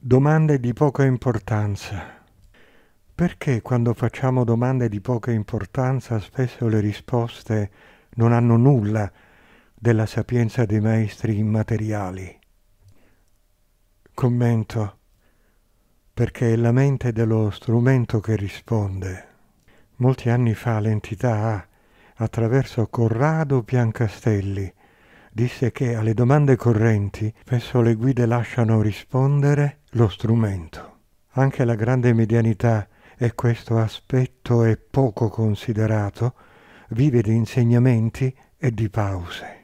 Domande di poca importanza. Perché quando facciamo domande di poca importanza spesso le risposte non hanno nulla della sapienza dei maestri immateriali? Commento. Perché è la mente dello strumento che risponde. Molti anni fa l'entità A, attraverso Corrado Piancastelli, disse che alle domande correnti spesso le guide lasciano rispondere lo strumento. Anche la grande medianità e questo aspetto è poco considerato, vive di insegnamenti e di pause.